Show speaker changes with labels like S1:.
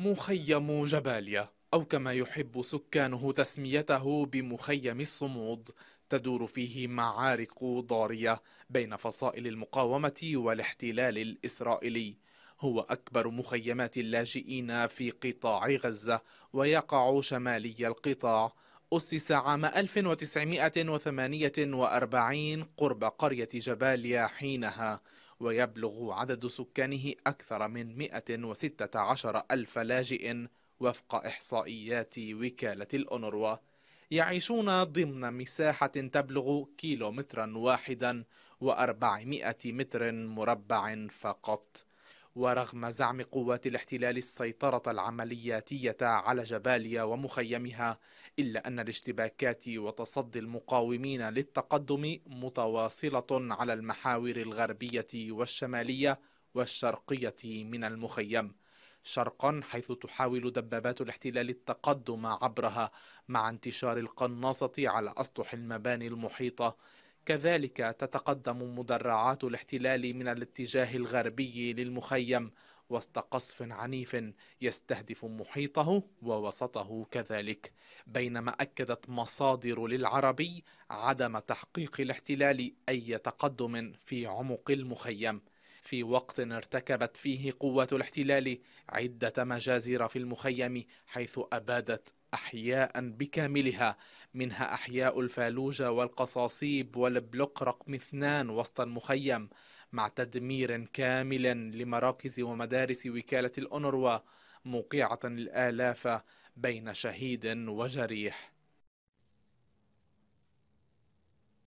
S1: مخيم جباليا أو كما يحب سكانه تسميته بمخيم الصمود تدور فيه معارك ضارية بين فصائل المقاومة والاحتلال الإسرائيلي هو أكبر مخيمات اللاجئين في قطاع غزة ويقع شمالي القطاع أسس عام 1948 قرب قرية جباليا حينها ويبلغ عدد سكانه أكثر من 116 ألف لاجئ وفق إحصائيات وكالة الأونروا يعيشون ضمن مساحة تبلغ كيلومترا واحدا وأربعمائة متر مربع فقط ورغم زعم قوات الاحتلال السيطرة العملياتية على جباليا ومخيمها إلا أن الاشتباكات وتصدي المقاومين للتقدم متواصلة على المحاور الغربية والشمالية والشرقية من المخيم شرقا حيث تحاول دبابات الاحتلال التقدم عبرها مع انتشار القناصة على أسطح المباني المحيطة كذلك تتقدم مدرعات الاحتلال من الاتجاه الغربي للمخيم وسط قصف عنيف يستهدف محيطه ووسطه كذلك بينما اكدت مصادر للعربي عدم تحقيق الاحتلال اي تقدم في عمق المخيم في وقت ارتكبت فيه قوة الاحتلال عدة مجازر في المخيم حيث أبادت أحياء بكاملها منها أحياء الفالوجة والقصاصيب والبلوك رقم اثنان وسط المخيم مع تدمير كامل لمراكز ومدارس وكالة الأونروا موقعة الآلاف بين شهيد وجريح